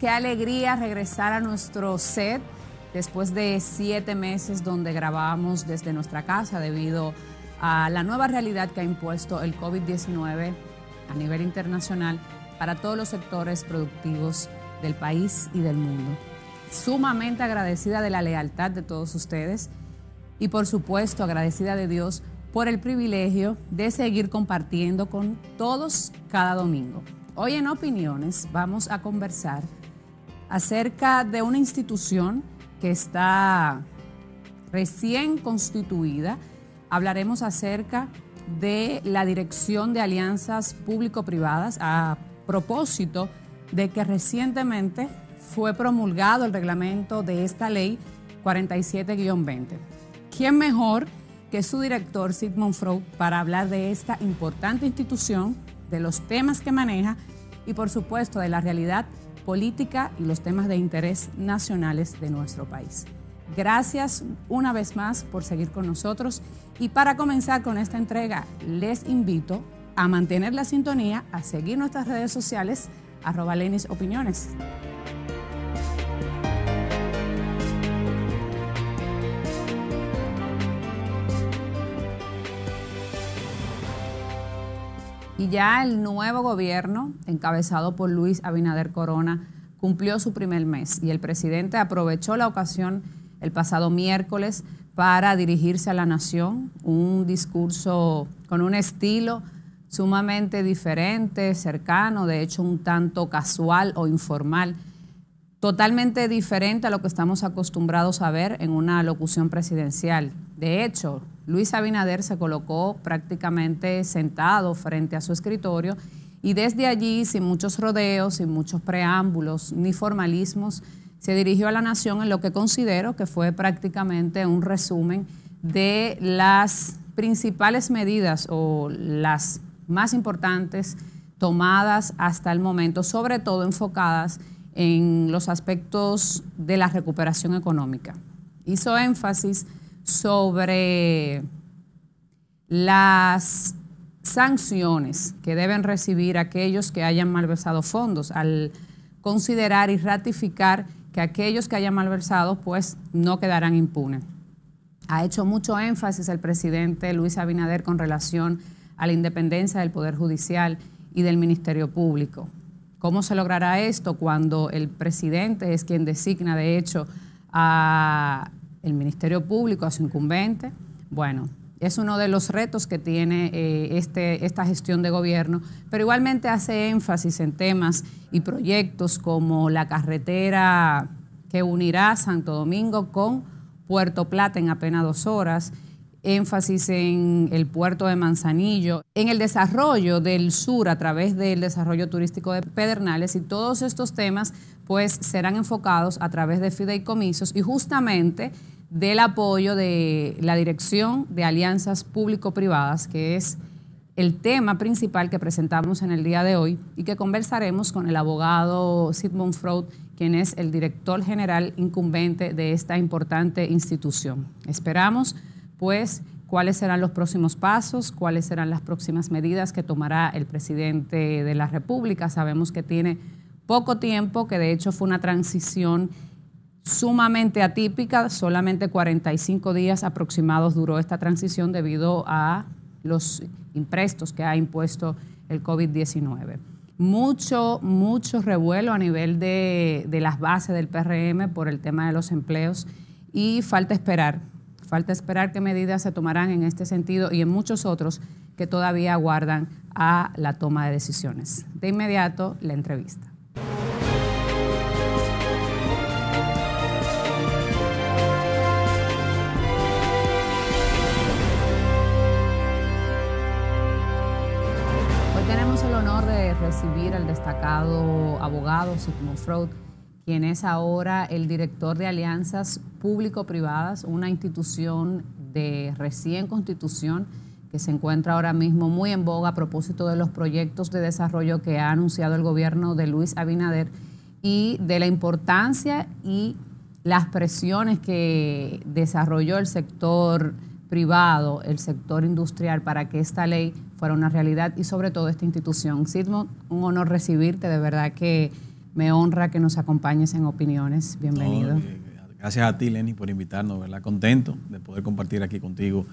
qué alegría regresar a nuestro set después de siete meses donde grabamos desde nuestra casa debido a la nueva realidad que ha impuesto el COVID-19 a nivel internacional para todos los sectores productivos del país y del mundo. Sumamente agradecida de la lealtad de todos ustedes y por supuesto agradecida de Dios por el privilegio de seguir compartiendo con todos cada domingo. Hoy en Opiniones vamos a conversar acerca de una institución que está recién constituida. Hablaremos acerca de la Dirección de Alianzas Público-Privadas a propósito de que recientemente fue promulgado el reglamento de esta ley 47-20. ¿Quién mejor que su director Sigmund Freud para hablar de esta importante institución de los temas que maneja y por supuesto de la realidad política y los temas de interés nacionales de nuestro país. Gracias una vez más por seguir con nosotros y para comenzar con esta entrega les invito a mantener la sintonía, a seguir nuestras redes sociales, arroba Lenis Opiniones. Y ya el nuevo gobierno, encabezado por Luis Abinader Corona, cumplió su primer mes y el presidente aprovechó la ocasión el pasado miércoles para dirigirse a la nación, un discurso con un estilo sumamente diferente, cercano, de hecho un tanto casual o informal, totalmente diferente a lo que estamos acostumbrados a ver en una locución presidencial. De hecho, Luis Abinader se colocó prácticamente sentado frente a su escritorio y desde allí, sin muchos rodeos, sin muchos preámbulos ni formalismos, se dirigió a la nación en lo que considero que fue prácticamente un resumen de las principales medidas o las más importantes tomadas hasta el momento, sobre todo enfocadas en los aspectos de la recuperación económica. Hizo énfasis sobre las sanciones que deben recibir aquellos que hayan malversado fondos al considerar y ratificar que aquellos que hayan malversado pues no quedarán impunes. Ha hecho mucho énfasis el presidente Luis Abinader con relación a la independencia del Poder Judicial y del Ministerio Público. ¿Cómo se logrará esto cuando el presidente es quien designa de hecho a el Ministerio Público, a su incumbente. Bueno, es uno de los retos que tiene eh, este, esta gestión de gobierno, pero igualmente hace énfasis en temas y proyectos como la carretera que unirá Santo Domingo con Puerto Plata en apenas dos horas, énfasis en el puerto de Manzanillo, en el desarrollo del sur a través del desarrollo turístico de Pedernales y todos estos temas pues serán enfocados a través de fideicomisos y justamente del apoyo de la Dirección de Alianzas Público-Privadas, que es el tema principal que presentamos en el día de hoy y que conversaremos con el abogado Sigmund Freud, quien es el director general incumbente de esta importante institución. Esperamos, pues, cuáles serán los próximos pasos, cuáles serán las próximas medidas que tomará el presidente de la República. Sabemos que tiene poco tiempo, que de hecho fue una transición sumamente atípica, solamente 45 días aproximados duró esta transición debido a los imprestos que ha impuesto el COVID-19. Mucho, mucho revuelo a nivel de, de, las bases del PRM por el tema de los empleos y falta esperar, falta esperar qué medidas se tomarán en este sentido y en muchos otros que todavía aguardan a la toma de decisiones. De inmediato, la entrevista. recibir al destacado abogado Sigmund Fraud, quien es ahora el director de alianzas público-privadas, una institución de recién constitución que se encuentra ahora mismo muy en boga a propósito de los proyectos de desarrollo que ha anunciado el gobierno de Luis Abinader y de la importancia y las presiones que desarrolló el sector privado, el sector industrial, para que esta ley fuera una realidad y sobre todo esta institución. Sidmo, un honor recibirte, de verdad que me honra que nos acompañes en opiniones. Bienvenido. Eh, gracias a ti, Lenny, por invitarnos, ¿verdad? Contento de poder compartir aquí contigo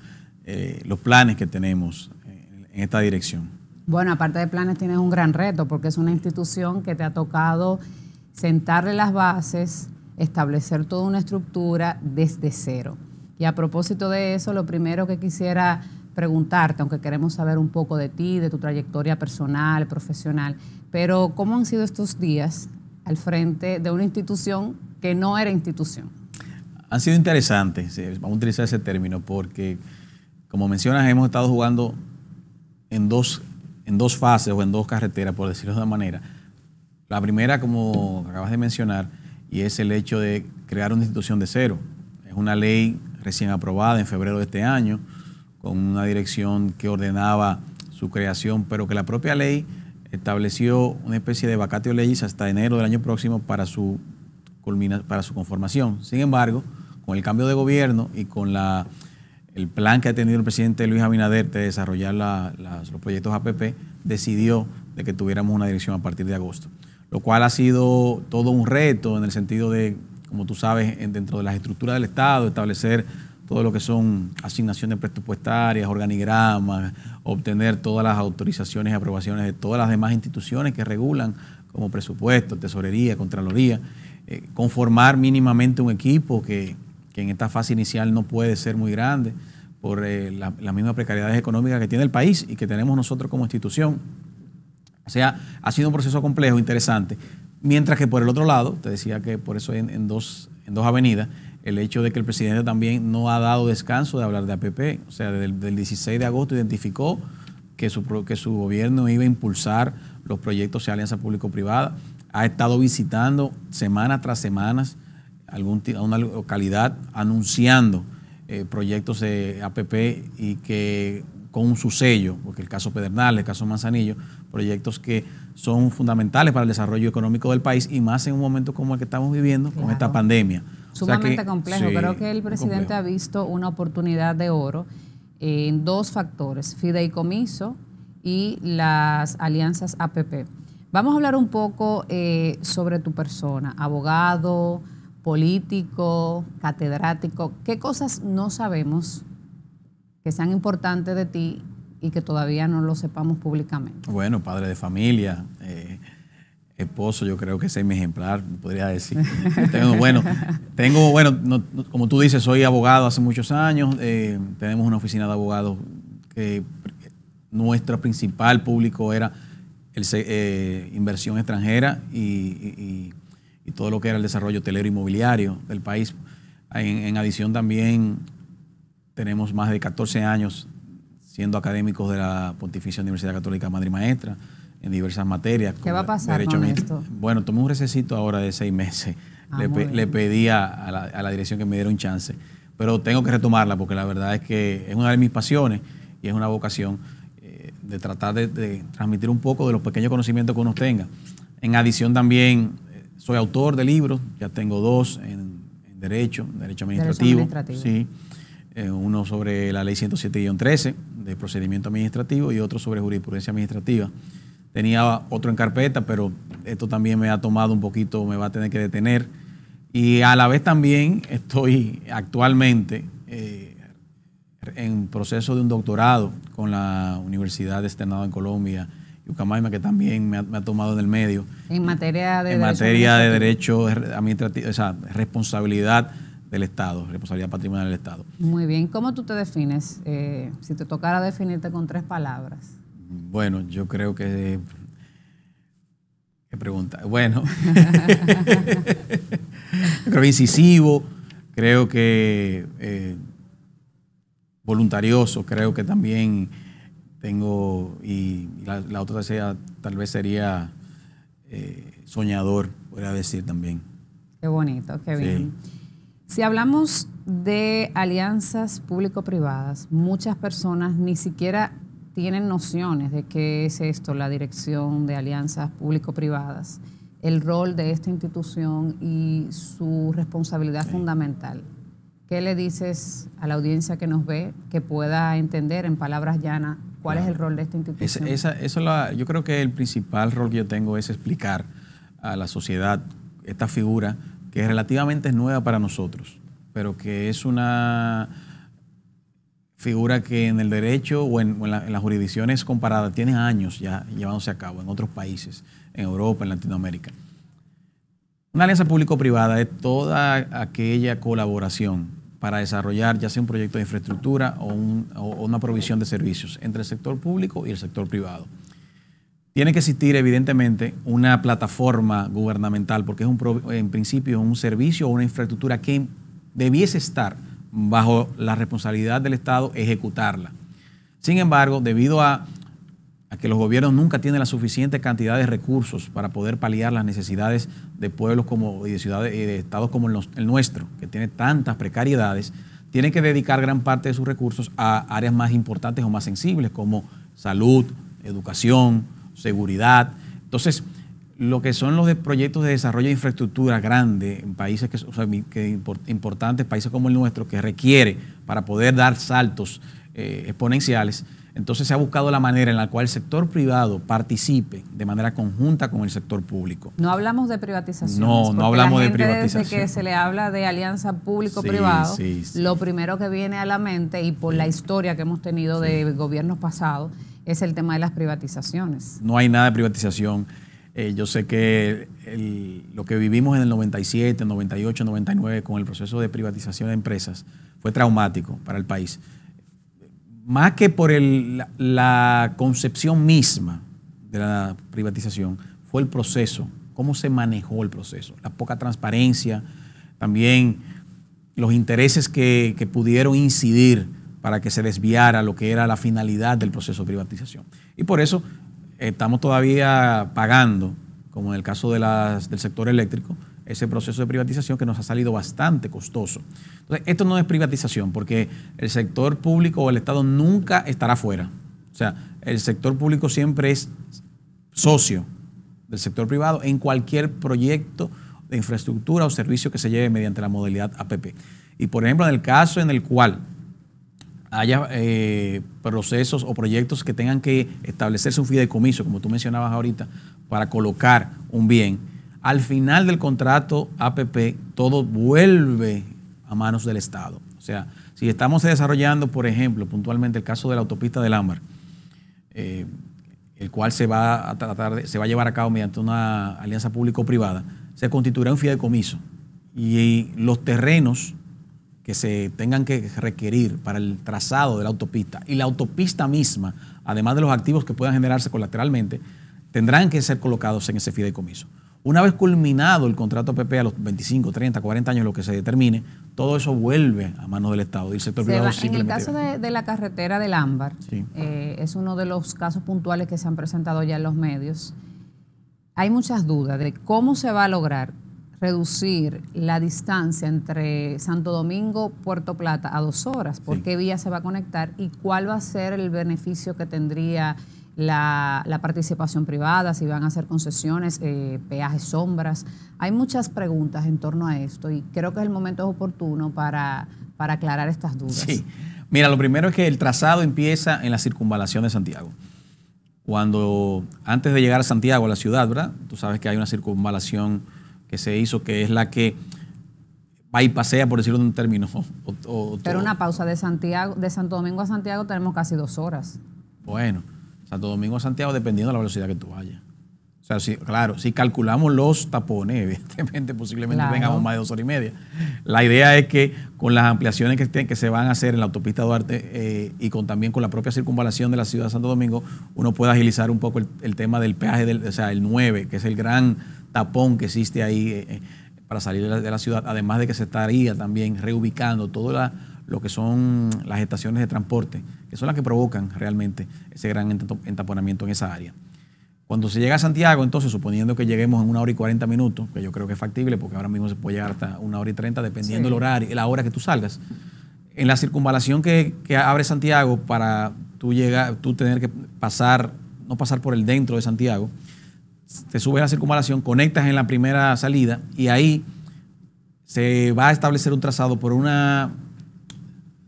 eh, los planes que tenemos eh, en esta dirección. Bueno, aparte de planes, tienes un gran reto porque es una institución que te ha tocado sentarle las bases, establecer toda una estructura desde cero. Y a propósito de eso, lo primero que quisiera preguntarte, aunque queremos saber un poco de ti, de tu trayectoria personal, profesional, pero ¿cómo han sido estos días al frente de una institución que no era institución? Han sido interesantes, vamos a utilizar ese término, porque como mencionas, hemos estado jugando en dos, en dos fases o en dos carreteras, por decirlo de una manera. La primera, como acabas de mencionar, y es el hecho de crear una institución de cero. Es una ley recién aprobada en febrero de este año, con una dirección que ordenaba su creación, pero que la propia ley estableció una especie de vacatio leyes hasta enero del año próximo para su, culmina, para su conformación. Sin embargo, con el cambio de gobierno y con la, el plan que ha tenido el presidente Luis Abinader de desarrollar los proyectos APP, decidió de que tuviéramos una dirección a partir de agosto, lo cual ha sido todo un reto en el sentido de como tú sabes, dentro de las estructuras del Estado, establecer todo lo que son asignaciones presupuestarias, organigramas, obtener todas las autorizaciones y aprobaciones de todas las demás instituciones que regulan, como presupuesto, tesorería, contraloría, eh, conformar mínimamente un equipo que, en esta fase inicial no puede ser muy grande por eh, la, las mismas precariedades económicas que tiene el país y que tenemos nosotros como institución. O sea, ha sido un proceso complejo, interesante. Mientras que por el otro lado, te decía que por eso en, dos, en dos avenidas, el hecho de que el presidente también no ha dado descanso de hablar de APP, o sea, desde el del 16 de agosto identificó que su, que su gobierno iba a impulsar los proyectos de alianza público-privada, ha estado visitando semana tras semana algún, a una localidad anunciando eh, proyectos de APP y que con su sello, porque el caso Pedernal, el caso Manzanillo, proyectos que son fundamentales para el desarrollo económico del país y más en un momento como el que estamos viviendo con esta pandemia. Sumamente complejo. Creo que el presidente ha visto una oportunidad de oro en dos factores, fideicomiso y las alianzas APP. Vamos a hablar un poco eh, sobre tu persona, abogado, político, catedrático. ¿Qué cosas no sabemos que sean importantes de ti y que todavía no lo sepamos públicamente. Bueno, padre de familia, eh, esposo, yo creo que es mi ejemplar, podría decir. tengo, bueno, tengo, bueno como tú dices, soy abogado hace muchos años, eh, tenemos una oficina de abogados que nuestro principal público era el, eh, inversión extranjera y, todo lo que era el desarrollo hotelero inmobiliario del país. En, en adición también tenemos más de 14 años siendo académicos de la Pontificia Universidad Católica Madre y Maestra en diversas materias. ¿Qué va a pasar derecho con esto? Bueno, tomé un recesito ahora de seis meses. Ah, le, pedí a, la, dirección que me diera un chance, pero tengo que retomarla porque la verdad es que es una de mis pasiones y es una vocación eh, de tratar de, transmitir un poco de los pequeños conocimientos que uno tenga. En adición también eh, soy autor de libros, ya tengo dos en, derecho, derecho administrativo, sí, eh, uno sobre la ley 107-13 de procedimiento administrativo y otro sobre jurisprudencia administrativa. Tenía otro en carpeta, pero esto también me ha tomado un poquito, me va a tener que detener. Y a la vez también estoy actualmente eh, en proceso de un doctorado con la Universidad de Externado en Colombia, Yucamaima, que también me ha, tomado en el medio. En materia de, derecho, materia de derecho eh, administrativo, o sea, responsabilidad del Estado, responsabilidad patrimonial del Estado. Muy bien, ¿cómo tú te defines? Eh, si te tocara definirte con tres palabras. Bueno, yo creo que... ¿Qué pregunta? Bueno, creo incisivo, creo que eh, voluntarioso, creo que también tengo, y la, otra sea, tal vez sería eh, soñador, podría decir también. Qué bonito, qué bien. Si hablamos de alianzas público-privadas, muchas personas ni siquiera tienen nociones de qué es esto, la dirección de alianzas público-privadas, el rol de esta institución y su responsabilidad fundamental. ¿Qué le dices a la audiencia que nos ve que pueda entender en palabras llanas cuál es el rol de esta institución? eso yo creo que el principal rol que yo tengo es explicar a la sociedad esta figura que relativamente es nueva para nosotros, pero que es una figura que en el derecho o en, las jurisdicciones comparadas tiene años ya llevándose a cabo en otros países, en Europa, en Latinoamérica. Una alianza público-privada es toda aquella colaboración para desarrollar ya sea un proyecto de infraestructura o, una provisión de servicios entre el sector público y el sector privado. Tiene que existir, evidentemente, una plataforma gubernamental, porque es un, en principio un servicio o una infraestructura que debiese estar bajo la responsabilidad del Estado ejecutarla. Sin embargo, debido a, que los gobiernos nunca tienen la suficiente cantidad de recursos para poder paliar las necesidades de pueblos como, y de ciudades y de estados como el nuestro, que tiene tantas precariedades, tienen que dedicar gran parte de sus recursos a áreas más importantes o más sensibles como salud, educación, seguridad. Entonces, lo que son los de proyectos de desarrollo de infraestructura grande en países que, o importantes, países como el nuestro, que requiere para poder dar saltos eh, exponenciales, entonces se ha buscado la manera en la cual el sector privado participe de manera conjunta con el sector público. No hablamos de privatización. No, no hablamos de privatización. Desde que se le habla de alianza público-privado, lo primero que viene a la mente y por la historia que hemos tenido de gobiernos pasados es el tema de las privatizaciones. No hay nada de privatización. Eh, yo sé que lo que vivimos en el 97, 98, 99 con el proceso de privatización de empresas fue traumático para el país. Más que por la, concepción misma de la privatización, fue el proceso, cómo se manejó el proceso, la poca transparencia, también los intereses que, que pudieron incidir para que se desviara lo que era la finalidad del proceso de privatización. Y por eso estamos todavía pagando, como en el caso del sector eléctrico, ese proceso de privatización que nos ha salido bastante costoso. Entonces, esto no es privatización, porque el sector público o el Estado nunca estará fuera. O sea, el sector público siempre es socio del sector privado en cualquier proyecto de infraestructura o servicio que se lleve mediante la modalidad APP. Y por ejemplo, en el caso en el cual haya eh, procesos o proyectos que tengan que establecerse un fideicomiso, como tú mencionabas ahorita, para colocar un bien, al final del contrato APP todo vuelve a manos del Estado. O sea, si estamos desarrollando, por ejemplo, puntualmente el caso de la autopista del Ámbar, eh, el cual se va a tratar, se va a llevar a cabo mediante una alianza público-privada, se constituirá un fideicomiso y los terrenos que se tengan que requerir para el trazado de la autopista y la autopista misma, además de los activos que puedan generarse colateralmente, tendrán que ser colocados en ese fideicomiso. Una vez culminado el contrato PP a los 25, 30, 40 años, lo que se determine, todo eso vuelve a manos del Estado y el sector privado En el caso de, la carretera del Ámbar, eh, es uno de los casos puntuales que se han presentado ya en los medios. Hay muchas dudas de cómo se va a lograr, reducir la distancia entre Santo Domingo, Puerto Plata a dos horas, por qué vía se va a conectar y cuál va a ser el beneficio que tendría la, participación privada, si van a hacer concesiones, eh, peajes, sombras. Hay muchas preguntas en torno a esto y creo que es el momento oportuno para, para aclarar estas dudas. Sí, mira, lo primero es que el trazado empieza en la circunvalación de Santiago cuando antes de llegar a Santiago, a la ciudad, ¿verdad? Tú sabes que hay una circunvalación que se hizo, que es la que va y pasea, por decirlo en un término. O, Pero una pausa de Santiago, de Santo Domingo a Santiago tenemos casi dos horas. Bueno, Santo Domingo a Santiago dependiendo de la velocidad que tú vayas. O sea, claro, si calculamos los tapones, evidentemente posiblemente tengamos más de dos horas y media. La idea es que con las ampliaciones que, se van a hacer en la autopista Duarte eh, y con también con la propia circunvalación de la ciudad de Santo Domingo, uno pueda agilizar un poco el, tema del peaje, del, o sea, el 9, que es el gran tapón que existe ahí eh, eh, para salir de la, ciudad, además de que se estaría también reubicando todo lo que son las estaciones de transporte, que son las que provocan realmente ese gran entaponamiento en esa área. Cuando se llega a Santiago, entonces, suponiendo que lleguemos en una hora y 40 minutos, que yo creo que es factible, porque ahora mismo se puede llegar hasta una hora y 30, dependiendo el horario, la hora que tú salgas. En la circunvalación que, que abre Santiago para tú, llegar, tú tener que pasar, no pasar por el dentro de Santiago, te subes a la circunvalación, conectas en la primera salida y ahí se va a establecer un trazado por una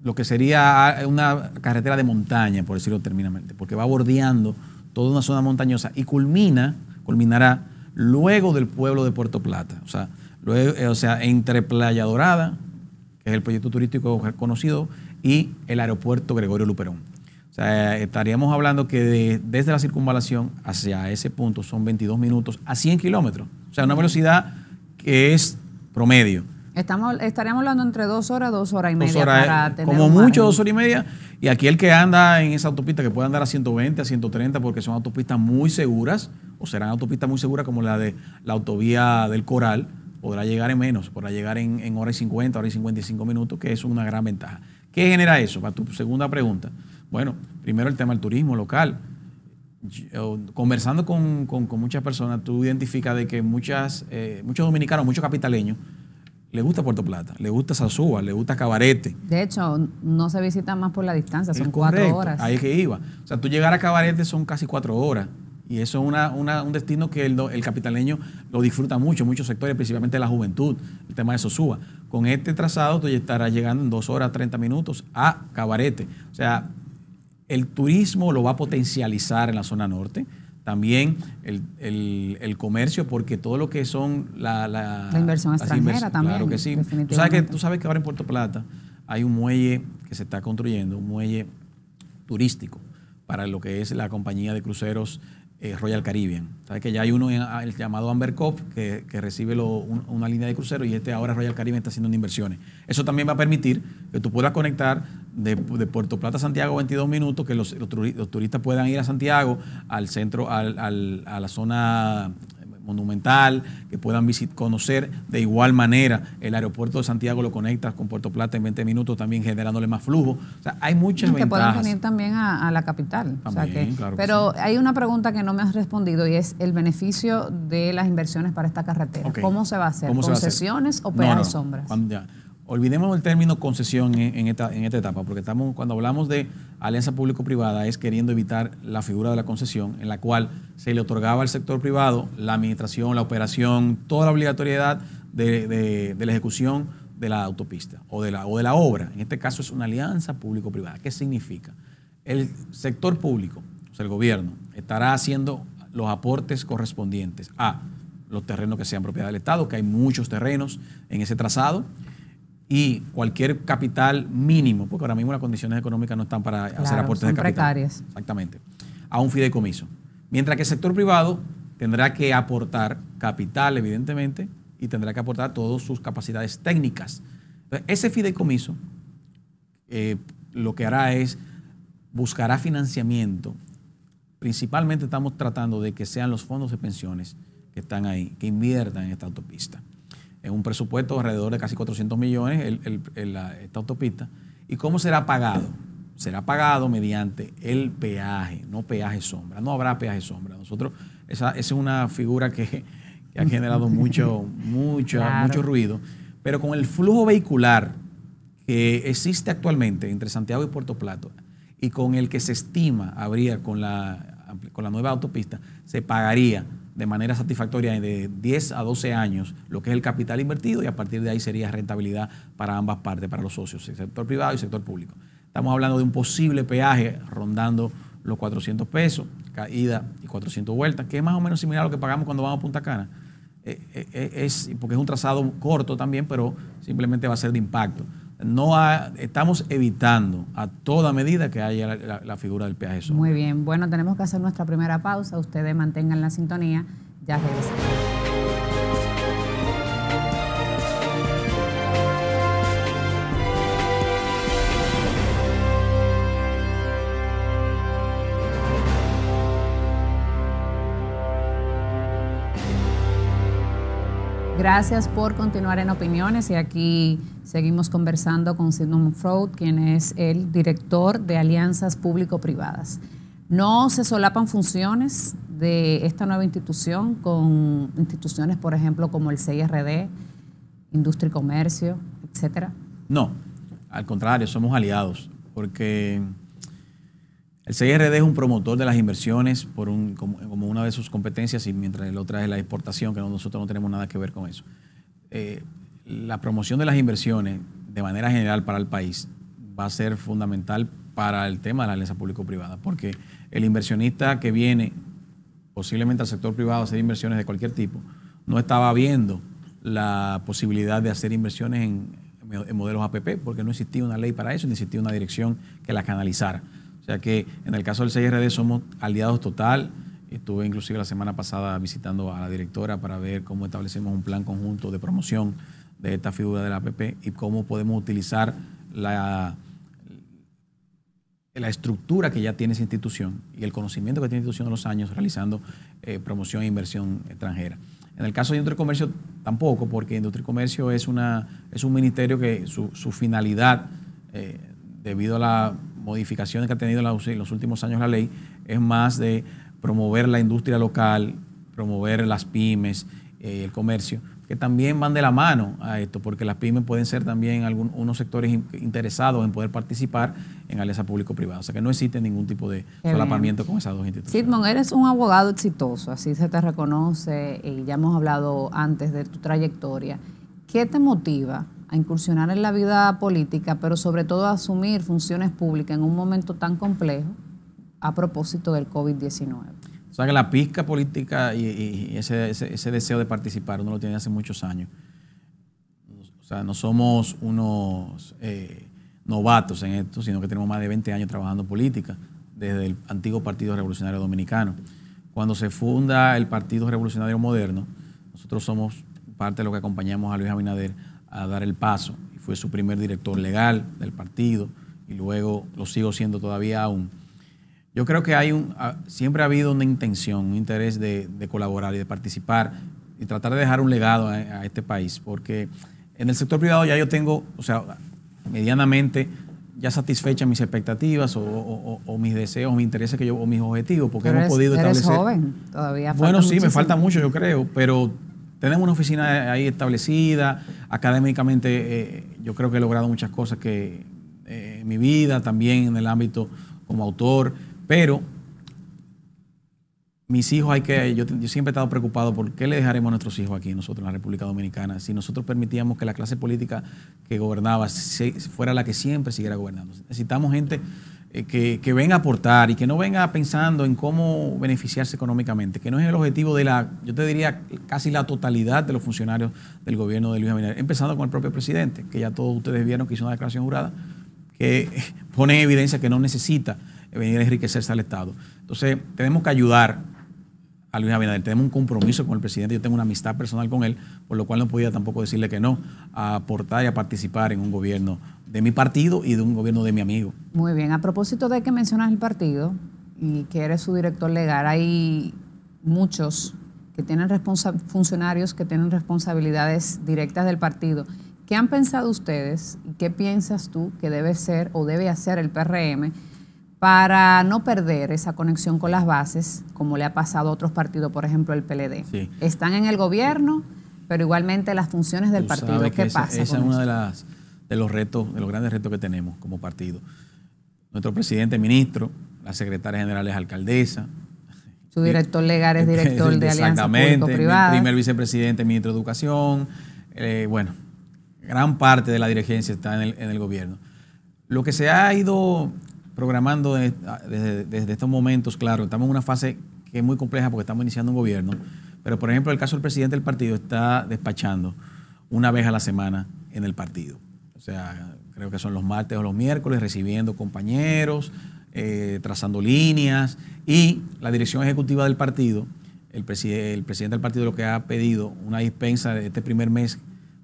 lo que sería una carretera de montaña, por decirlo terminamente, porque va bordeando toda una zona montañosa y culmina, culminará luego del pueblo de Puerto Plata, o sea, eh, o sea entre Playa Dorada, que es el proyecto turístico conocido, y el aeropuerto Gregorio Luperón. O sea, estaríamos hablando que desde la circunvalación hacia ese punto son 22 minutos a 100 kilómetros. O sea, una velocidad que es promedio. Estamos, estaríamos hablando entre dos horas, dos horas y media. para eh, tener como mucho, dos horas y media. Y aquí el que anda en esa autopista, que puede andar a 120, a 130, porque son autopistas muy seguras, o serán autopistas muy seguras como la de la autovía del Coral, podrá llegar en menos, podrá llegar en, en hora y 50, hora y 55 minutos, que es una gran ventaja. ¿Qué genera eso? Para tu segunda pregunta. Bueno, primero el tema del turismo local. conversando con, muchas personas, tú identificas de que muchas, eh, muchos dominicanos, muchos capitaleños, le gusta Puerto Plata, le gusta Sosúa, le gusta Cabarete. De hecho, no se visita más por la distancia, son cuatro horas. Ahí es que iba. O sea, tú llegar a Cabarete son casi cuatro horas. Y eso es un destino que el, el, capitaleño lo disfruta mucho, muchos sectores, principalmente la juventud, el tema de Sosúa. Con este trazado tú estarás llegando en dos horas, treinta minutos a Cabarete. O sea, el turismo lo va a potencializar en la zona norte. También el, comercio, porque todo lo que son la, inversión extranjera también. Claro que sí. Tú sabes que, tú sabes que ahora en Puerto Plata hay un muelle que se está construyendo, un muelle turístico para lo que es la compañía de cruceros eh, Royal Caribbean. Sabes que ya hay uno, ah, el llamado Amber Cop, que, recibe una línea de cruceros y este ahora Royal Caribbean está haciendo inversiones. Eso también va a permitir que tú puedas conectar de, Puerto Plata a Santiago 22 minutos, que los, turistas puedan ir a Santiago, al centro, al, al, a la zona monumental, que puedan conocer de igual manera. El aeropuerto de Santiago lo conectas con Puerto Plata en 20 minutos también generándole más flujo. O sea, hay muchas que puedan venir también a, la capital. pero hay una pregunta que no me has respondido y es el beneficio de las inversiones para esta carretera. ¿Cómo se va a hacer? ¿Concesiones o peajes sombras? olvidemos el término concesión en esta, etapa, porque estamos, cuando hablamos de alianza público-privada es queriendo evitar la figura de la concesión, en la cual se le otorgaba al sector privado la administración, la operación, toda la obligatoriedad de, la ejecución de la autopista o de la, o de la obra. En este caso es una alianza público-privada. ¿Qué significa? El sector público, o sea, el gobierno, estará haciendo los aportes correspondientes a los terrenos que sean propiedad del Estado, que hay muchos terrenos en ese trazado y cualquier capital mínimo, porque ahora mismo las condiciones económicas no están para hacer aportes de capital. Precarias. Exactamente. A un fideicomiso. Mientras que el sector privado tendrá que aportar capital, evidentemente, y tendrá que aportar todas sus capacidades técnicas. ese fideicomiso eh, lo que hará es buscará financiamiento. Principalmente estamos tratando de que sean los fondos de pensiones que están ahí, que inviertan en esta autopista en un presupuesto alrededor de casi 400 millones esta autopista. ¿Y cómo será pagado? Será pagado mediante el peaje, no peaje sombra. No habrá peaje sombra. Nosotros, esa, es una figura que, ha generado mucho, mucho, mucho ruido. Pero con el flujo vehicular que existe actualmente entre Santiago y Puerto Plata y con el que se estima habría con la, con la nueva autopista, se pagaría de manera satisfactoria de 10 a 12 años lo que es el capital invertido y a partir de ahí sería rentabilidad para ambas partes, para los socios, el sector privado y sector público. Estamos hablando de un posible peaje rondando los 400 pesos, caída y 400 vueltas, que es más o menos similar a lo que pagamos cuando vamos a Punta Cana. Eh, eh, eh, es, porque es un trazado corto también, pero simplemente va a ser de impacto no estamos evitando a toda medida que haya la, figura del peaje solo. Muy bien, bueno, tenemos que hacer nuestra primera pausa. Ustedes mantengan la sintonía. Ya regresamos. Gracias por continuar en Opiniones y aquí seguimos conversando con Sigmund Freud, quien es el director de Alianzas Público-Privadas. No se solapan funciones de esta nueva institución con instituciones, por ejemplo, como el CIRD, Industria y Comercio, etcétera. No, al contrario, somos aliados, porque el CIRD es un promotor de las inversiones por como, una de sus competencias y mientras la otra es la exportación, que nosotros no tenemos nada que ver con eso. Eh, la promoción de las inversiones de manera general para el país va a ser fundamental para el tema de la alianza público-privada, porque el inversionista que viene posiblemente al sector privado a hacer inversiones de cualquier tipo, no estaba viendo la posibilidad de hacer inversiones en, modelos APP, porque no existía una ley para eso, ni existía una dirección que la canalizara. O sea que en el caso del CIRD somos aliados total. Estuve inclusive la semana pasada visitando a la directora para ver cómo establecemos un plan conjunto de promoción de esta figura de la APP y cómo podemos utilizar la, la estructura que ya tiene esa institución y el conocimiento que tiene la institución de los años realizando eh, promoción e inversión extranjera. En el caso de Industria y Comercio tampoco, porque Industria y Comercio es, una, es un ministerio que su, finalidad, eh, debido a la modificaciones que ha tenido en los últimos años la ley es más de promover la industria local, promover las pymes, eh, el comercio, que también van de la mano a esto, porque las pymes pueden ser también algunos unos sectores interesados en poder participar en alianza público-privada. O sea que no existe ningún tipo de solapamiento con esas dos instituciones. Sidmon, eres un abogado exitoso, así se te reconoce, y ya hemos hablado antes de tu trayectoria. ¿Qué te motiva a incursionar en la vida política, pero sobre todo a asumir funciones públicas en un momento tan complejo a propósito del COVID-19. O sea que la pizca política y, ese, deseo de participar uno lo tiene hace muchos años. O sea, no somos unos eh, novatos en esto, sino que tenemos más de 20 años trabajando política desde el antiguo Partido Revolucionario Dominicano. Cuando se funda el Partido Revolucionario Moderno, nosotros somos parte de lo que acompañamos a Luis Abinader a dar el paso. Y fue su primer director legal del partido y luego lo sigo siendo todavía aún. Yo creo que hay un, ah, siempre ha habido una intención, un interés de, colaborar y de participar y tratar de dejar un legado a, este país, porque en el sector privado ya yo tengo, o sea, medianamente ya satisfechas mis expectativas o, mis deseos, mis intereses que yo, o mis objetivos, porque hemos podido joven, todavía. Falta bueno, sí, me falta mucho, yo creo, pero tenemos una oficina ahí establecida, académicamente eh, yo creo que he logrado muchas cosas que eh, en mi vida, también en el ámbito como autor, pero mis hijos hay que, yo, siempre he estado preocupado por qué le dejaremos a nuestros hijos aquí nosotros en la República Dominicana si nosotros permitíamos que la clase política que gobernaba fuera la que siempre siguiera gobernando. Necesitamos gente eh, que, que, a aportar y que no venga pensando en cómo beneficiarse económicamente, que no es el objetivo de la, yo te diría, casi la totalidad de los funcionarios del gobierno de Luis Abinader, empezando con el propio presidente, que ya todos ustedes vieron que hizo una declaración jurada que pone en evidencia que no necesita venir a enriquecerse al Estado. Entonces, tenemos que ayudar a Luis Abinader. Tenemos un compromiso con el presidente, yo tengo una amistad personal con él, por lo cual no podía tampoco decirle que no a aportar y a participar en un gobierno de mi partido y de un gobierno de mi amigo. Muy bien, a propósito de que mencionas el partido y que eres su director legal, hay muchos que tienen funcionarios que tienen responsabilidades directas del partido. ¿Qué han pensado ustedes y qué piensas tú que debe ser o debe hacer el PRM para no perder esa conexión con las bases, como le ha pasado a otros partidos, por ejemplo el PLD? Están en el gobierno, pero igualmente las funciones del partido. ¿Qué pasa? Esa es una de las de los retos, de los grandes retos que tenemos como partido. Nuestro presidente ministro, la secretaria general es alcaldesa. Su director legal es director de Alianza público primer vicepresidente, ministro de Educación. Eh, bueno, gran parte de la dirigencia está en el, gobierno. Lo que se ha ido programando ah, desde estos momentos, claro, estamos en una fase que es muy compleja porque estamos iniciando un gobierno, pero por ejemplo el caso del presidente del partido está despachando una vez a la semana en el partido. O sea, creo que son los martes o los miércoles, recibiendo compañeros, eh, trazando líneas. Y la dirección ejecutiva del partido, el, el presidente del partido lo que ha pedido, una dispensa de este primer mes,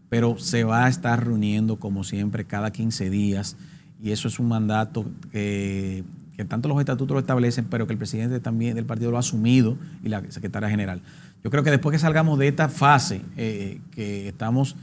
pero se va a estar reuniendo como siempre cada 15 días. Y eso es un mandato que, tanto los estatutos lo establecen, pero que el presidente también del partido lo ha asumido y la secretaria general. Yo creo que después que salgamos de esta fase eh, que estamos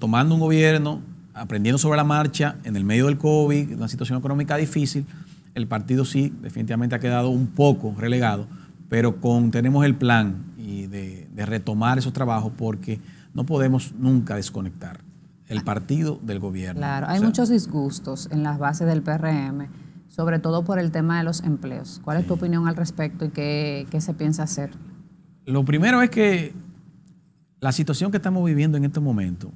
tomando un gobierno aprendiendo sobre la marcha, en el medio del COVID, una situación económica difícil, el partido sí, definitivamente ha quedado un poco relegado, pero con, tenemos el plan y de, retomar esos trabajos porque no podemos nunca desconectar el partido del gobierno. Claro, hay muchos disgustos en las bases del PRM, sobre todo por el tema de los empleos. ¿Cuál es tu opinión al respecto y qué, qué se piensa hacer? Lo primero es que la situación que estamos viviendo en este momento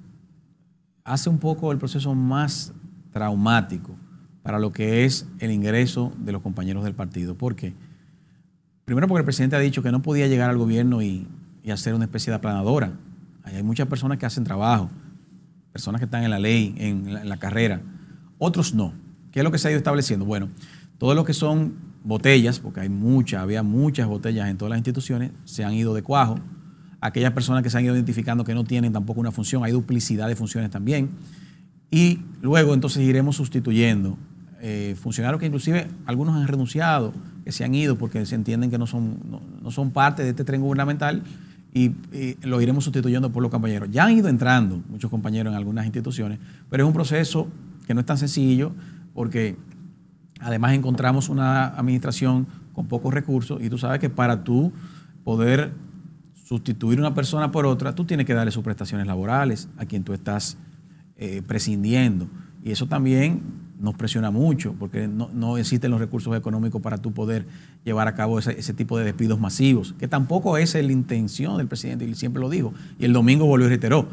hace un poco el proceso más traumático para lo que es el ingreso de los compañeros del partido. ¿Por qué? Primero porque el presidente ha dicho que no podía llegar al gobierno y, hacer una especie de aplanadora. hay muchas personas que hacen trabajo, personas que están en la ley, en la, en la carrera. Otros no. ¿Qué es lo que se ha ido estableciendo? Bueno, todos los que son botellas, porque hay muchas, había muchas botellas en todas las instituciones, se han ido de cuajo, aquellas personas que se han ido identificando que no tienen tampoco una función, hay duplicidad de funciones también. Y luego entonces iremos sustituyendo eh, funcionarios que inclusive algunos han renunciado, que se han ido porque se entienden que no son, no, son parte de este tren gubernamental y, lo iremos sustituyendo por los compañeros. Ya han ido entrando muchos compañeros en algunas instituciones, pero es un proceso que no es tan sencillo porque además encontramos una administración con pocos recursos y tú sabes que para tú poder sustituir una persona por otra, tú tienes que darle sus prestaciones laborales a quien tú estás eh, prescindiendo. Y eso también nos presiona mucho, porque no, existen los recursos económicos para tú poder llevar a cabo ese, ese, tipo de despidos masivos, que tampoco es la intención del presidente, y siempre lo dijo, y el domingo volvió y reiteró,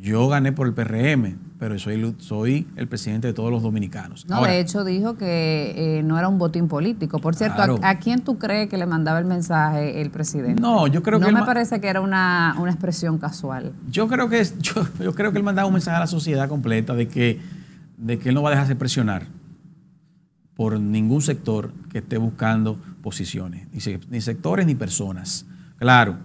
yo gané por el PRM, pero soy, soy el presidente de todos los dominicanos. No, de hecho dijo que eh, no era un botín político. Por cierto, ¿a, quién tú crees que le mandaba el mensaje el presidente? No, yo creo que... No me parece que era una, expresión casual. Yo creo, que, yo, creo que él mandaba un mensaje a la sociedad completa de que, de que él no va a dejarse presionar por ningún sector que esté buscando posiciones, ni sectores ni personas. Claro,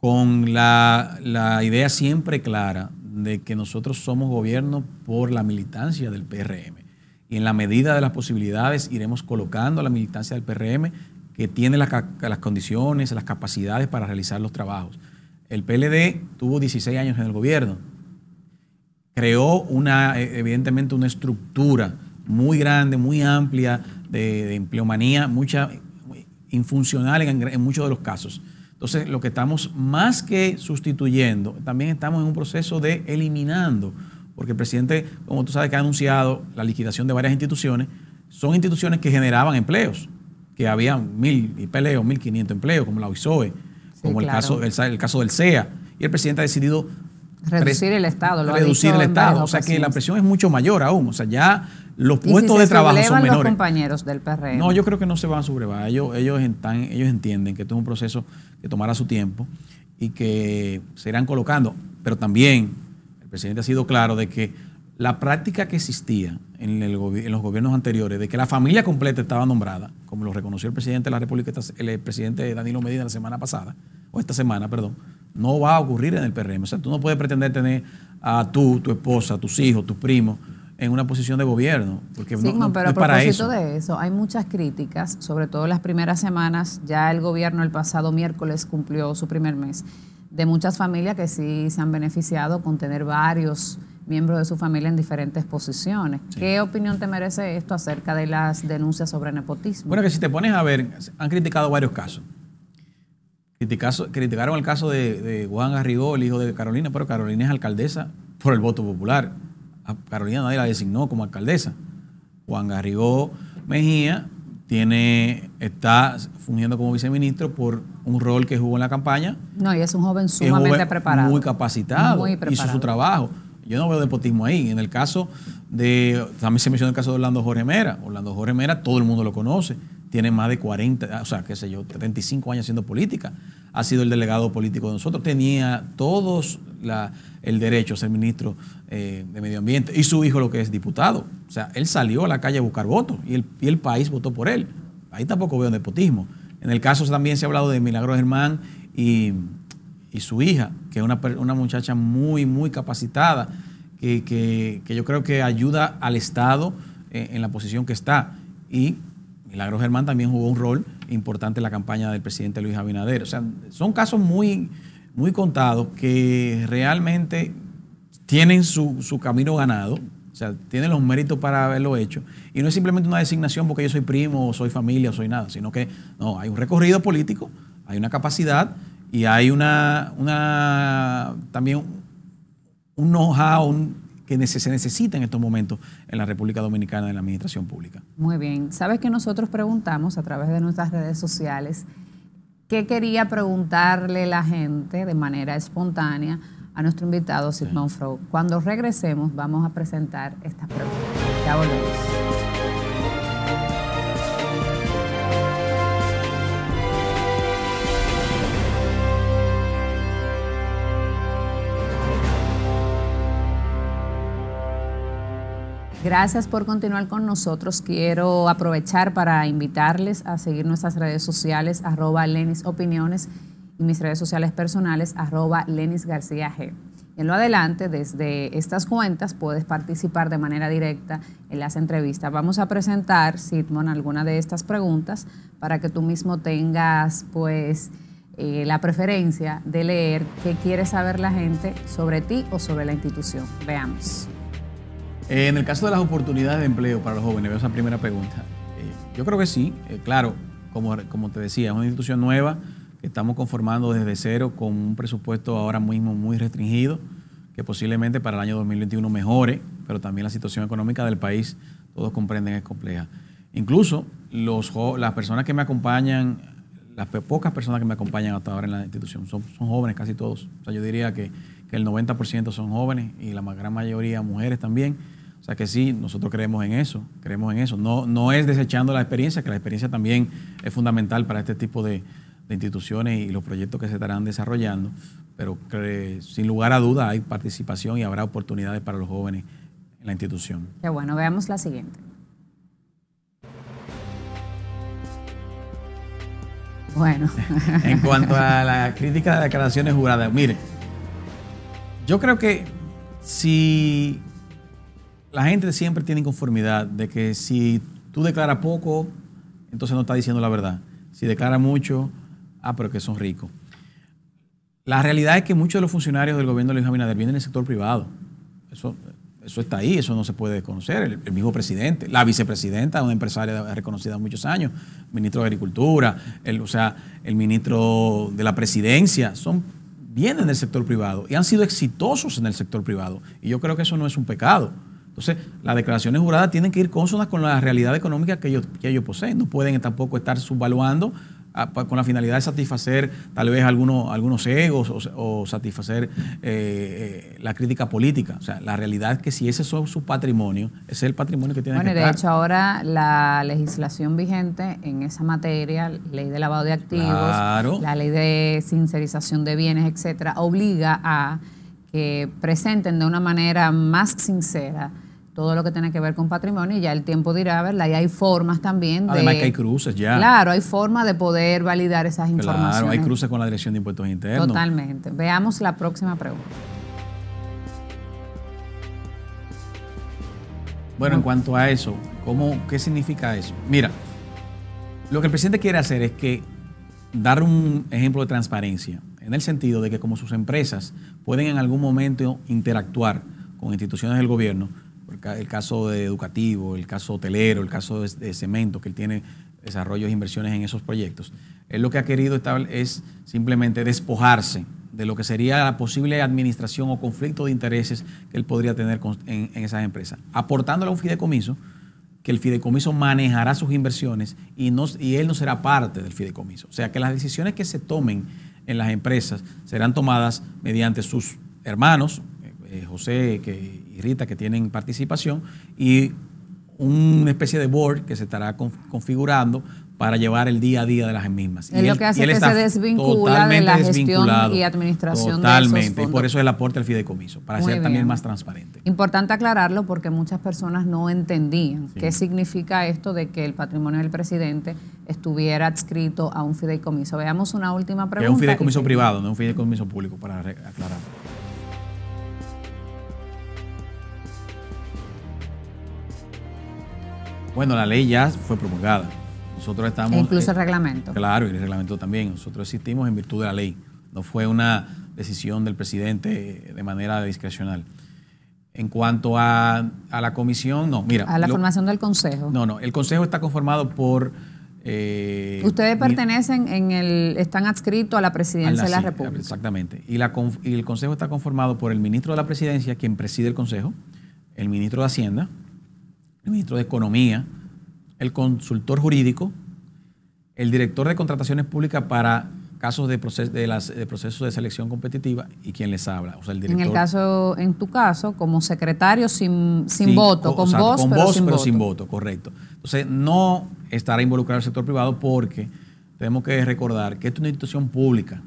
con la, idea siempre clara de que nosotros somos gobierno por la militancia del PRM. Y en la medida de las posibilidades iremos colocando a la militancia del PRM que tiene las, condiciones, las capacidades para realizar los trabajos. El PLD tuvo 16 años en el gobierno. Creó una, e, evidentemente, una estructura muy grande, muy amplia de, empleomanía, mucha infuncional en muchos de los casos. Entonces, lo que estamos más que sustituyendo, también estamos en un proceso de eliminando, porque el presidente, como tú sabes, que ha anunciado la liquidación de varias instituciones, son instituciones que generaban empleos, que habían mil empleos, mil quinientos empleos, como la OISOE, como el, caso, caso del CEA, y el presidente ha decidido reducir el Estado. reducir el Estado, o sea que la presión es mucho mayor aún, o sea, ya los puestos de trabajo son menores. los compañeros del PRM? No, yo creo que no se van a sublevar. Ellos, ellos entienden que esto es un proceso que tomará su tiempo y que se irán colocando. Pero también el presidente ha sido claro de que la práctica que existía en, en, los gobiernos anteriores de que la familia completa estaba nombrada, como lo reconoció el presidente de la República, el presidente Danilo Medina la semana pasada, o esta semana, perdón, no va a ocurrir en el PRM. O sea, tú no puedes pretender tener a tú, tu esposa, tus hijos, tus primos en una posición de gobierno. Porque no, pero a propósito para eso. de eso, hay muchas críticas, sobre todo las primeras semanas. Ya el gobierno el pasado miércoles cumplió su primer mes, de muchas familias que sí se han beneficiado con tener varios miembros de su familia en diferentes posiciones. ¿Qué opinión te merece esto acerca de las denuncias sobre nepotismo? Bueno, que si te pones a ver, han criticado varios casos. criticaron el caso de, Juan Juan el hijo de Carolina, pero Carolina es alcaldesa por el voto popular Carolina nadie la designó como alcaldesa. Juan Garrigó Mejía tiene, está fungiendo como viceministro por un rol que jugó en la campaña. No, y es un joven sumamente preparado. Muy capacitado. Hizo su trabajo. Yo no veo depotismo ahí. En el caso de, también se menciona el caso de Orlando Jorge Mera. Orlando Jorge Mera, todo el mundo lo conoce. Tiene más de 40, o sea, qué sé yo, 35 años haciendo política ha sido el delegado político de nosotros. Tenía todos el derecho a ser ministro eh, de Medio Ambiente y su hijo lo que es diputado. O sea, él salió a la calle a buscar votos y el, país votó por él. Ahí tampoco veo nepotismo. En el caso también se ha hablado de Milagro Germán y, su hija, que es una, muchacha muy, muy capacitada, que, yo creo que ayuda al Estado en, eh, en la posición que está. Y Milagro Germán también jugó un rol importante la campaña del presidente Luis Abinader. O sea, son casos muy, muy contados que realmente tienen su, camino ganado, o sea, tienen los méritos para haberlo hecho. Y no es simplemente una designación porque yo soy primo, o soy familia, o soy nada, sino que no, hay un recorrido político, hay una capacidad y hay una, una también un know-how, un que se necesita en estos momentos en la República Dominicana en la administración pública. Muy bien. Sabes que nosotros preguntamos a través de nuestras redes sociales qué quería preguntarle la gente de manera espontánea a nuestro invitado Sigmund sí. Cuando regresemos vamos a presentar estas preguntas. Ya volvemos. Gracias por continuar con nosotros. Quiero aprovechar para invitarles a seguir nuestras redes sociales, arroba Lenis Opiniones y mis redes sociales personales, arroba Lenis García G. En lo adelante, desde estas cuentas, puedes participar de manera directa en las entrevistas. Vamos a presentar, Sidmon, alguna de estas preguntas para que tú mismo tengas, pues, eh, la preferencia de leer qué quiere saber la gente sobre ti o sobre la institución. Veamos en el caso de las oportunidades de empleo para los jóvenes, veo esa primera pregunta. Eh, yo creo que sí, eh, claro, como, te decía, es una institución nueva que estamos conformando desde cero con un presupuesto ahora mismo muy restringido, que posiblemente para el año 2021 mejore, pero también la situación económica del país, todos comprenden, es compleja. Incluso las personas que me acompañan, las pocas personas que me acompañan hasta ahora en la institución, son, jóvenes casi todos. O sea, yo diría que, que el 90% son jóvenes y la gran mayoría mujeres también sea que sí, nosotros creemos en eso, creemos en eso. No, no es desechando la experiencia, que la experiencia también es fundamental para este tipo de, instituciones y los proyectos que se estarán desarrollando, pero sin lugar a duda hay participación y habrá oportunidades para los jóvenes en la institución. Qué bueno, veamos la siguiente. Bueno. en cuanto a la crítica de declaraciones juradas, mire, yo creo que si la gente siempre tiene inconformidad de que si tú declaras poco, entonces no está diciendo la verdad. Si declara mucho, ah, pero que son ricos. La realidad es que muchos de los funcionarios del gobierno de Luis Abinader vienen del sector privado. Eso, eso está ahí, eso no se puede desconocer. El, mismo presidente, la vicepresidenta, una empresaria reconocida muchos años, ministro de Agricultura, el, o sea, el ministro de la presidencia, son, vienen del sector privado y han sido exitosos en el sector privado. Y yo creo que eso no es un pecado. Entonces, las declaraciones juradas tienen que ir consonas con la realidad económica que ellos, ellos poseen. No pueden tampoco estar subvaluando ah, con la finalidad de satisfacer tal vez algunos, algunos egos o, satisfacer eh, eh, la crítica política. O sea, la realidad es que si ese es su patrimonio, ese es el patrimonio que tienen que que Bueno, de hecho ahora la legislación vigente en esa materia, ley de lavado de activos, la ley de sincerización de bienes, etcétera, obliga a que presenten de una manera más sincera todo lo que tiene que ver con patrimonio y ya el tiempo dirá, ¿verdad? Y hay formas también de... Además que hay cruces ya. Claro, hay formas de poder validar esas informaciones. Claro, hay cruces con la Dirección de Impuestos Internos. Totalmente. Veamos la próxima pregunta. Bueno, en cuanto a eso, ¿cómo, ¿qué significa eso? Mira, lo que el presidente quiere hacer es que dar un ejemplo de transparencia, en el sentido de que como sus empresas pueden en algún momento interactuar con instituciones del gobierno, el caso educativo, el caso hotelero, el caso de, cemento, que él tiene desarrollos e inversiones en esos proyectos. Él lo que ha querido es simplemente despojarse de lo que sería la posible administración o conflicto de intereses que él podría tener en, esas empresas, aportándole a un fideicomiso que el fideicomiso manejará sus inversiones y, no, y él no será parte del fideicomiso. O sea que las decisiones que se tomen en las empresas serán tomadas mediante sus hermanos, eh, José que, y Rita que tienen participación y una especie de board que se estará configurando para llevar el día a día de las mismas. lo que hace que se desvincula de la gestión y administración Totalmente, de esos y por eso es el aporte al fideicomiso, para ser también más transparente. Importante aclararlo porque muchas personas no entendían qué significa esto de que el patrimonio del presidente estuviera adscrito a un fideicomiso. Veamos una última pregunta. Es un fideicomiso privado, no un fideicomiso público, para aclararlo. Bueno, la ley ya fue promulgada. Nosotros estamos. E incluso el eh, reglamento. Claro, y el reglamento también. Nosotros existimos en virtud de la ley. No fue una decisión del presidente eh, de manera discrecional. En cuanto a, la comisión, no, mira. A la formación del consejo. No, no. El consejo está conformado por. Eh, Ustedes pertenecen en el. están adscritos a la presidencia ah, de la República. Exactamente. y el consejo está conformado por el ministro de la presidencia, quien preside el consejo, el ministro de Hacienda, ministro de Economía, el consultor jurídico, el director de contrataciones públicas para casos de, de, de procesos de selección competitiva y quien les habla. en el caso, en tu caso, como secretario sin, voto, con, voz, pero, sin, voto. correcto. Entonces, no estará involucrado el sector privado porque tenemos que recordar que esta es una institución pública.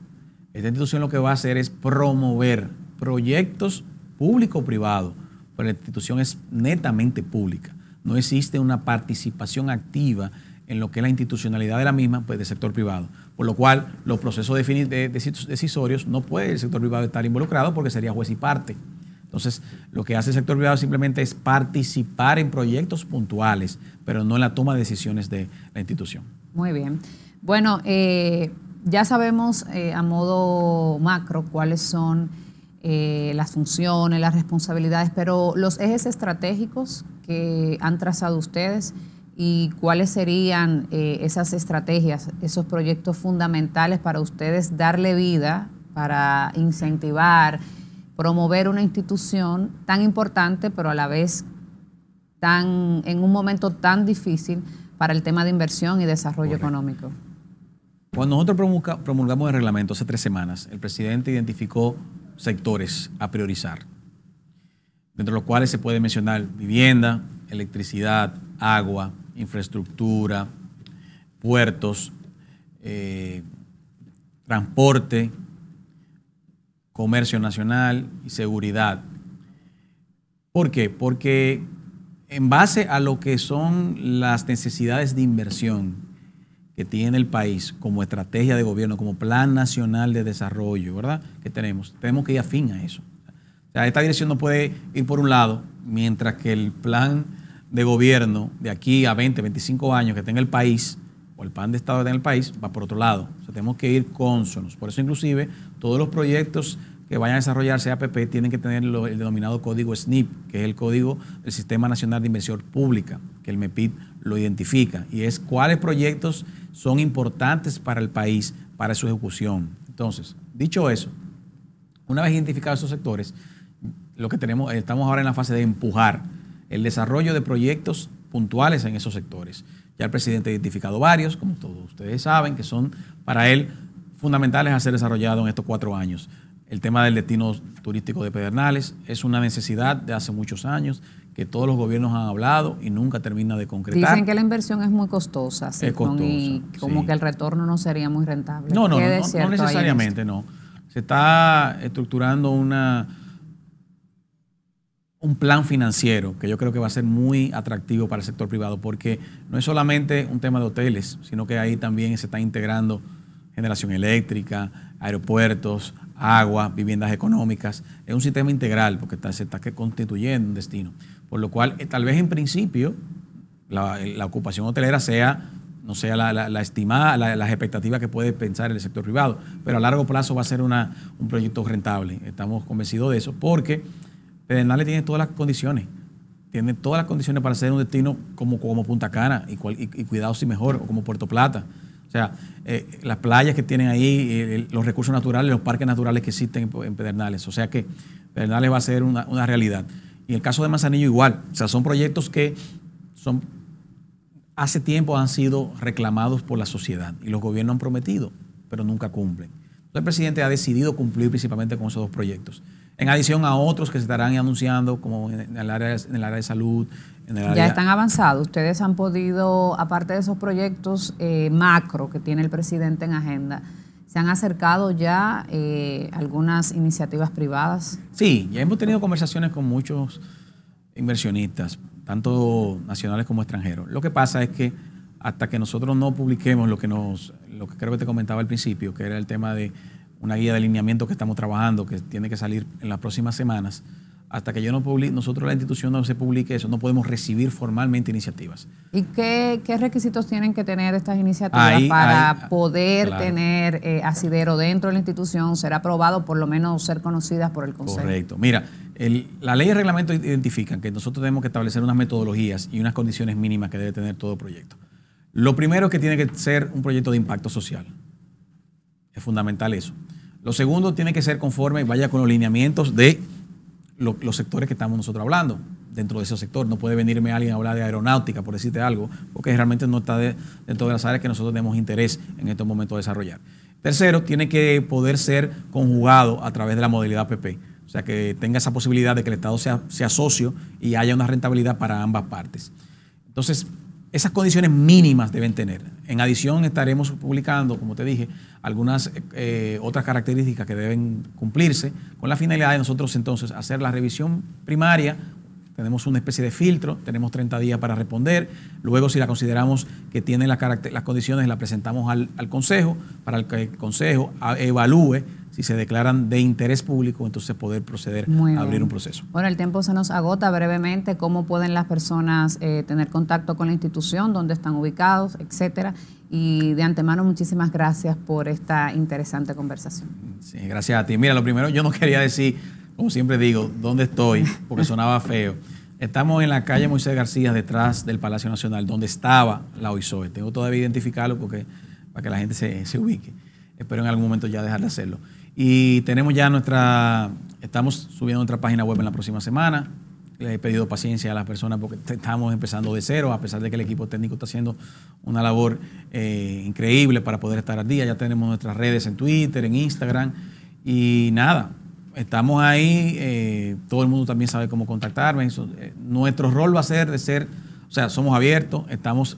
Esta institución lo que va a hacer es promover proyectos público-privado, pero la institución es netamente pública no existe una participación activa en lo que es la institucionalidad de la misma, pues del sector privado. Por lo cual, los procesos decisorios no puede el sector privado estar involucrado porque sería juez y parte. Entonces, lo que hace el sector privado simplemente es participar en proyectos puntuales, pero no en la toma de decisiones de la institución. Muy bien. Bueno, eh, ya sabemos eh, a modo macro cuáles son eh, las funciones, las responsabilidades, pero los ejes estratégicos que han trazado ustedes y cuáles serían eh, esas estrategias, esos proyectos fundamentales para ustedes darle vida, para incentivar, promover una institución tan importante, pero a la vez tan en un momento tan difícil para el tema de inversión y desarrollo económico. Cuando nosotros promulgamos el reglamento hace tres semanas, el presidente identificó sectores a priorizar, de los cuales se puede mencionar vivienda, electricidad, agua, infraestructura, puertos, eh, transporte, comercio nacional y seguridad. ¿Por qué? Porque en base a lo que son las necesidades de inversión que tiene el país como estrategia de gobierno, como plan nacional de desarrollo, ¿verdad? Que tenemos. Tenemos que ir afín a eso. O sea, esta dirección no puede ir por un lado, mientras que el plan de gobierno de aquí a 20, 25 años que tenga el país, o el plan de Estado que tenga el país, va por otro lado. O sea, tenemos que ir cónsonos. Por eso, inclusive, todos los proyectos que vayan a desarrollarse APP tienen que tener el denominado código SNIP, que es el código del Sistema Nacional de Inversión Pública, que el MEPID lo identifica, y es cuáles proyectos son importantes para el país, para su ejecución. Entonces, dicho eso, una vez identificados esos sectores, lo que tenemos, estamos ahora en la fase de empujar el desarrollo de proyectos puntuales en esos sectores. Ya el presidente ha identificado varios, como todos ustedes saben, que son para él fundamentales a ser desarrollados en estos cuatro años. El tema del destino turístico de Pedernales es una necesidad de hace muchos años que todos los gobiernos han hablado y nunca termina de concretar. Dicen que la inversión es muy costosa, como que el retorno no sería muy rentable. No, no, no, necesariamente, no. Se está estructurando una, un plan financiero que yo creo que va a ser muy atractivo para el sector privado, porque no es solamente un tema de hoteles, sino que ahí también se está integrando generación eléctrica, aeropuertos, agua, viviendas económicas. Es un sistema integral porque se está constituyendo un destino. Por lo cual, eh, tal vez en principio, la, ocupación hotelera sea, no sea la, estimada, las expectativas que puede pensar el sector privado, pero a largo plazo va a ser un proyecto rentable. Estamos convencidos de eso porque Pedernales tiene todas las condiciones tiene todas las condiciones para ser un destino como, como Punta Cana y, cual, y, y cuidado si mejor, o como Puerto Plata. O sea, eh, las playas que tienen ahí, eh, los recursos naturales, los parques naturales que existen en Pedernales. O sea que Pedernales va a ser una, realidad. Y el caso de Manzanillo igual. O sea, son proyectos que son, hace tiempo han sido reclamados por la sociedad y los gobiernos han prometido, pero nunca cumplen. Entonces, el presidente ha decidido cumplir principalmente con esos dos proyectos. En adición a otros que se estarán anunciando, como en el área, en el área de salud. ya están avanzados. Ustedes han podido, aparte de esos proyectos eh, macro que tiene el presidente en agenda, ¿se han acercado ya eh, algunas iniciativas privadas? Sí, ya hemos tenido conversaciones con muchos inversionistas, tanto nacionales como extranjeros. Lo que pasa es que hasta que nosotros no publiquemos lo que nos, lo que creo que te comentaba al principio, que era el tema de una guía de alineamiento que estamos trabajando, que tiene que salir en las próximas semanas. Hasta que yo no publique, nosotros la institución no se publique eso, no podemos recibir formalmente iniciativas. ¿Y qué, requisitos tienen que tener estas iniciativas para poder tener eh, asidero dentro de la institución, ser aprobado, por lo menos ser conocidas por el Consejo? Correcto. Mira, la ley y el reglamento identifican que nosotros tenemos que establecer unas metodologías y unas condiciones mínimas que debe tener todo proyecto. Lo primero es que tiene que ser un proyecto de impacto social. Es fundamental eso. Lo segundo tiene que ser conforme, y vaya con los lineamientos de los sectores que estamos nosotros hablando dentro de ese sector. No puede venirme alguien a hablar de aeronáutica, por decirte algo, porque realmente no está de, dentro de las áreas que nosotros tenemos interés en estos momentos de desarrollar. Tercero, tiene que poder ser conjugado a través de la modalidad PP. O sea, que tenga esa posibilidad de que el Estado sea, sea socio y haya una rentabilidad para ambas partes. Entonces, esas condiciones mínimas deben tener. En adición estaremos publicando, como te dije, algunas eh, eh, otras características que deben cumplirse con la finalidad de nosotros entonces hacer la revisión primaria. Tenemos una especie de filtro, tenemos 30 días para responder. Luego, si la consideramos que tiene las, condiciones, la presentamos al Consejo para que el Consejo ah, evalúe si se declaran de interés público, entonces poder proceder a abrir un proceso. Bueno, el tiempo se nos agota brevemente, cómo pueden las personas eh, tener contacto con la institución, dónde están ubicados, etcétera. Y de antemano, muchísimas gracias por esta interesante conversación. gracias a ti. Mira, lo primero, yo no quería decir, como siempre digo, dónde estoy, porque sonaba feo. Estamos en la calle Moisés García, detrás del Palacio Nacional, donde estaba la OISOE. Tengo todavía identificarlo porque, para que la gente se, se ubique. Espero en algún momento ya dejar de hacerlo. Y tenemos ya nuestra, estamos subiendo nuestra página web en la próxima semana. Le he pedido paciencia a las personas porque estamos empezando de cero, a pesar de que el equipo técnico está haciendo una labor eh, increíble para poder estar al día. Ya tenemos nuestras redes en Twitter, en Instagram y nada, estamos ahí. Eh, todo el mundo también sabe cómo contactarme. Eh, nuestro rol va a ser de ser, o sea, somos abiertos, estamos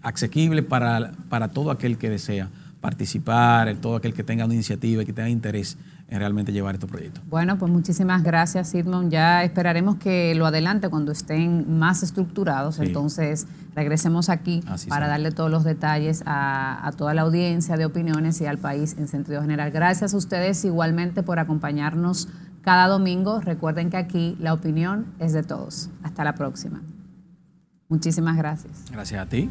accesibles para todo aquel que desea participar, todo aquel que tenga una iniciativa y que tenga interés en realmente llevar este proyecto. Bueno, pues muchísimas gracias, Sidmon. Ya esperaremos que lo adelante cuando estén más estructurados. Entonces, regresemos aquí para darle todos los detalles a, toda la audiencia de opiniones y al país en sentido general. Gracias a ustedes igualmente por acompañarnos cada domingo. Recuerden que aquí la opinión es de todos. Hasta la próxima. Muchísimas gracias. Gracias a ti.